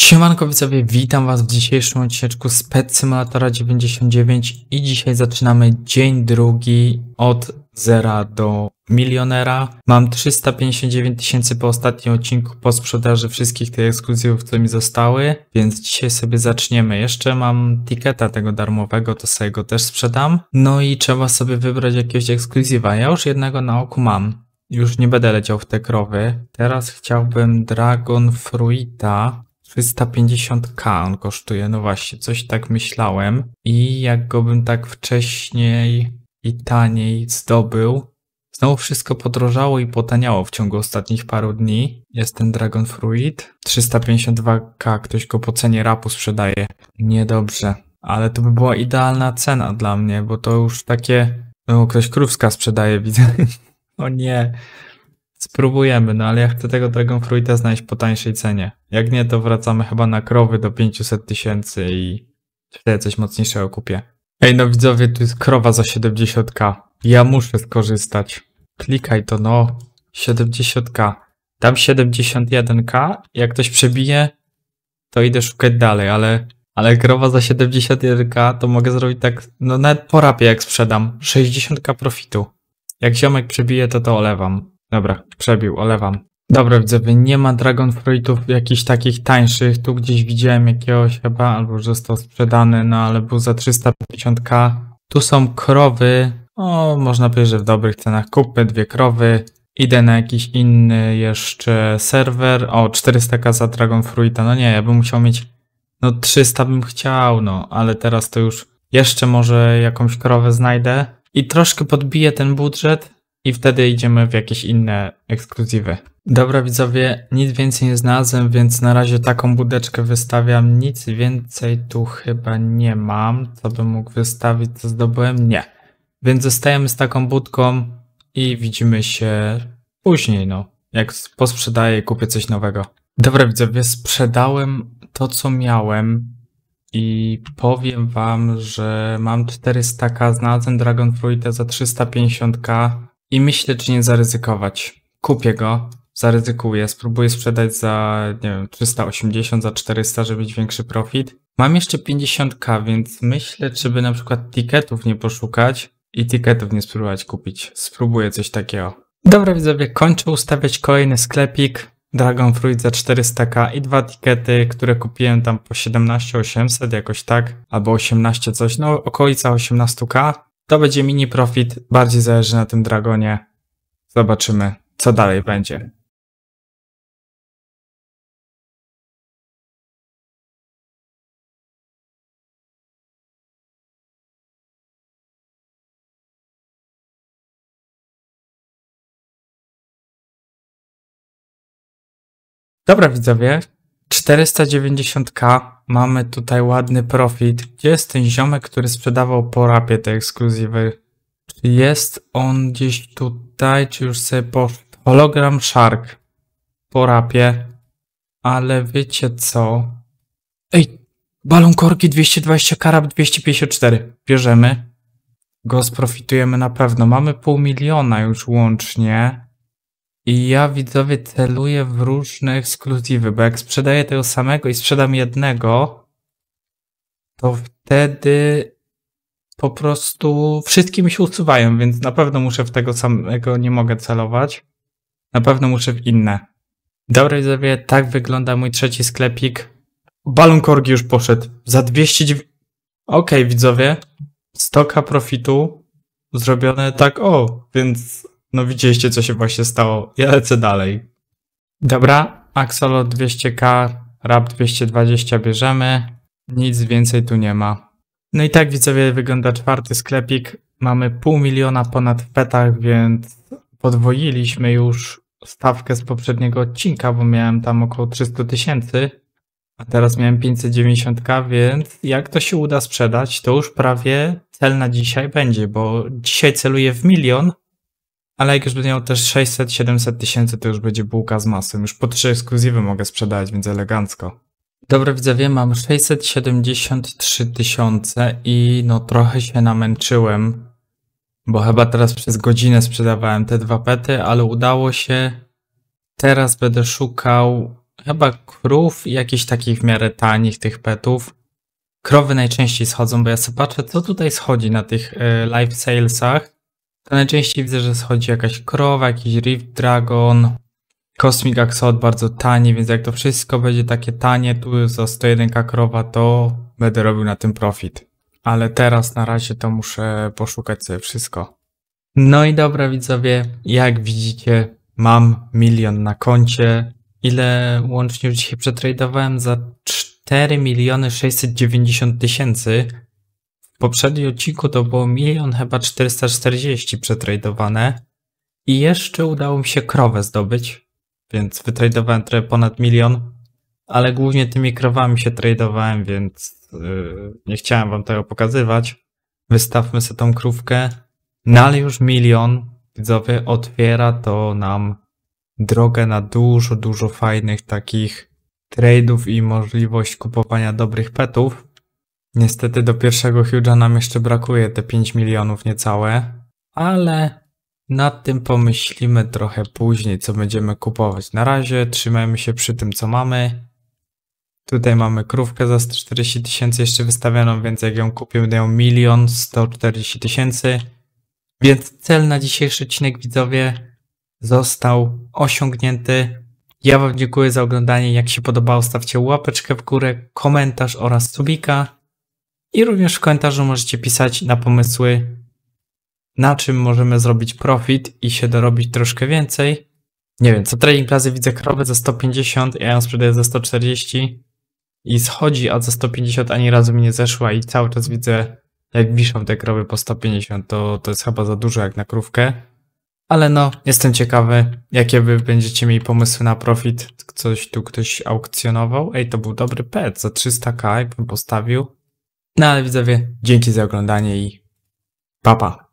Siemanko widzowie, witam was w dzisiejszym odcineczku z Pet Simulatora 99 i dzisiaj zaczynamy dzień drugi od zera do milionera. Mam 359 tysięcy po ostatnim odcinku po sprzedaży wszystkich tych ekskluzywów, które mi zostały, więc dzisiaj sobie zaczniemy. Jeszcze mam tiketa tego darmowego, to sobie go też sprzedam. No i trzeba sobie wybrać jakiegoś ekskluzywa. Ja już jednego na oku mam. Już nie będę leciał w te krowy. Teraz chciałbym Dragon Fruita 350k on kosztuje, no właśnie, coś tak myślałem. I jak go bym tak wcześniej i taniej zdobył, Znowu wszystko podrożało i potaniało w ciągu ostatnich paru dni. Jest ten Dragon Fruit. 352k, ktoś go po cenie rapu sprzedaje. Niedobrze. Ale to by była idealna cena dla mnie, bo to już takie... No, ktoś krówska sprzedaje, widzę. o nie. Spróbujemy, no ale ja chcę tego Dragon Fruita znaleźć po tańszej cenie. Jak nie, to wracamy chyba na krowy do 500 tysięcy i wtedy coś mocniejszego kupię. Ej no widzowie, tu jest krowa za 70k. Ja muszę skorzystać. Klikaj to no. 70k. Tam 71k. Jak ktoś przebije, to idę szukać dalej, ale... Ale krowa za 71k to mogę zrobić tak, no nawet porapię jak sprzedam. 60k profitu. Jak ziomek przebije, to to olewam. Dobra, przebił, olewam. Dobra, że nie ma Dragon Fruitów jakichś takich tańszych. Tu gdzieś widziałem jakiegoś chyba, albo że został sprzedany, no ale był za 350k. Tu są krowy. O, można powiedzieć, że w dobrych cenach kupę dwie krowy. Idę na jakiś inny jeszcze serwer. O, 400k za Dragon Fruita. No nie, ja bym musiał mieć, no 300 bym chciał, no, ale teraz to już jeszcze może jakąś krowę znajdę. I troszkę podbiję ten budżet, i wtedy idziemy w jakieś inne ekskluzywy. Dobra widzowie, nic więcej nie znalazłem, więc na razie taką budeczkę wystawiam. Nic więcej tu chyba nie mam, co bym mógł wystawić, co zdobyłem? Nie. Więc zostajemy z taką budką i widzimy się później, no. Jak posprzedaję i kupię coś nowego. Dobra widzowie, sprzedałem to, co miałem i powiem wam, że mam 400k, znalazłem Dragon Fruitę za 350k i myślę, czy nie zaryzykować. Kupię go, zaryzykuję, spróbuję sprzedać za, nie wiem, 380, za 400, żeby mieć większy profit. Mam jeszcze 50k, więc myślę, czy by na przykład tiketów nie poszukać i tiketów nie spróbować kupić. Spróbuję coś takiego. Dobra widzowie, kończę ustawiać kolejny sklepik. Dragon Fruit za 400k i dwa tikety, które kupiłem tam po 17 800 jakoś tak, albo 18 coś, no okolica 18k. To będzie mini profit, bardziej zależy na tym dragonie. Zobaczymy, co dalej będzie. Dobra widzowie, 490k Mamy tutaj ładny profit. Gdzie jest ten ziomek, który sprzedawał po rapie te ekskluzywy? Czy jest on gdzieś tutaj, czy już sobie poszedł? Hologram Shark po rapie. Ale wiecie co? Ej, balon korki 220, karab 254. Bierzemy. Go sprofitujemy na pewno. Mamy pół miliona już łącznie. I ja widzowie celuję w różne ekskluzywy, bo jak sprzedaję tego samego i sprzedam jednego, to wtedy po prostu wszystkim mi się usuwają, więc na pewno muszę w tego samego nie mogę celować. Na pewno muszę w inne. Dobra widzowie, tak wygląda mój trzeci sklepik. Balon korgi już poszedł. Za 209... Okej okay, widzowie, stoka profitu zrobione tak o, więc no widzieliście, co się właśnie stało. Ja lecę dalej. Dobra, Axolot 200k, Rap 220 bierzemy. Nic więcej tu nie ma. No i tak widzowie wygląda czwarty sklepik. Mamy pół miliona ponad w petach, więc podwoiliśmy już stawkę z poprzedniego odcinka, bo miałem tam około 300 tysięcy, a teraz miałem 590k, więc jak to się uda sprzedać, to już prawie cel na dzisiaj będzie, bo dzisiaj celuję w milion, ale jak już będę miał też 600-700 tysięcy, to już będzie bułka z masłem. Już po trzy ekskluzywy mogę sprzedać, więc elegancko. Dobra widzowie, mam 673 tysiące i no trochę się namęczyłem, bo chyba teraz przez godzinę sprzedawałem te dwa pety, ale udało się. Teraz będę szukał chyba krów i jakichś takich w miarę tanich tych petów. Krowy najczęściej schodzą, bo ja sobie patrzę, co tutaj schodzi na tych e, live salesach to najczęściej widzę, że schodzi jakaś krowa, jakiś Rift Dragon, Cosmic Axolot bardzo tanie, więc jak to wszystko będzie takie tanie, tu za 101 krowa, to będę robił na tym profit. Ale teraz na razie to muszę poszukać sobie wszystko. No i dobra widzowie, jak widzicie mam milion na koncie. Ile łącznie już dzisiaj przetradowałem za 4 miliony 690 tysięcy, poprzednim odcinku to było milion chyba 440 przetradowane i jeszcze udało mi się krowę zdobyć, więc wytradowałem trochę ponad milion, ale głównie tymi krowami się tradowałem, więc yy, nie chciałem wam tego pokazywać. Wystawmy sobie tą krówkę. No ale już milion, widzowie, otwiera to nam drogę na dużo, dużo fajnych takich trade'ów i możliwość kupowania dobrych petów. Niestety do pierwszego Hughes'a nam jeszcze brakuje te 5 milionów niecałe, ale nad tym pomyślimy trochę później, co będziemy kupować. Na razie trzymajmy się przy tym, co mamy. Tutaj mamy krówkę za 140 tysięcy jeszcze wystawioną, więc jak ją kupię, będę ją 1 140 tysięcy. Więc cel na dzisiejszy odcinek, widzowie, został osiągnięty. Ja Wam dziękuję za oglądanie. Jak się podobało, stawcie łapeczkę w górę, komentarz oraz subika. I również w komentarzu możecie pisać na pomysły, na czym możemy zrobić profit i się dorobić troszkę więcej. Nie wiem, co trading plazy widzę krowę za 150, ja ją sprzedaję za 140 i schodzi, a za 150 ani razu mi nie zeszła i cały czas widzę, jak wiszą te krowy po 150, to, to jest chyba za dużo jak na krówkę. Ale no, jestem ciekawy, jakie wy będziecie mieli pomysły na profit. Coś tu ktoś aukcjonował. Ej, to był dobry pet, za 300k jakbym postawił. No ale widzowie, dzięki za oglądanie i papa. Pa.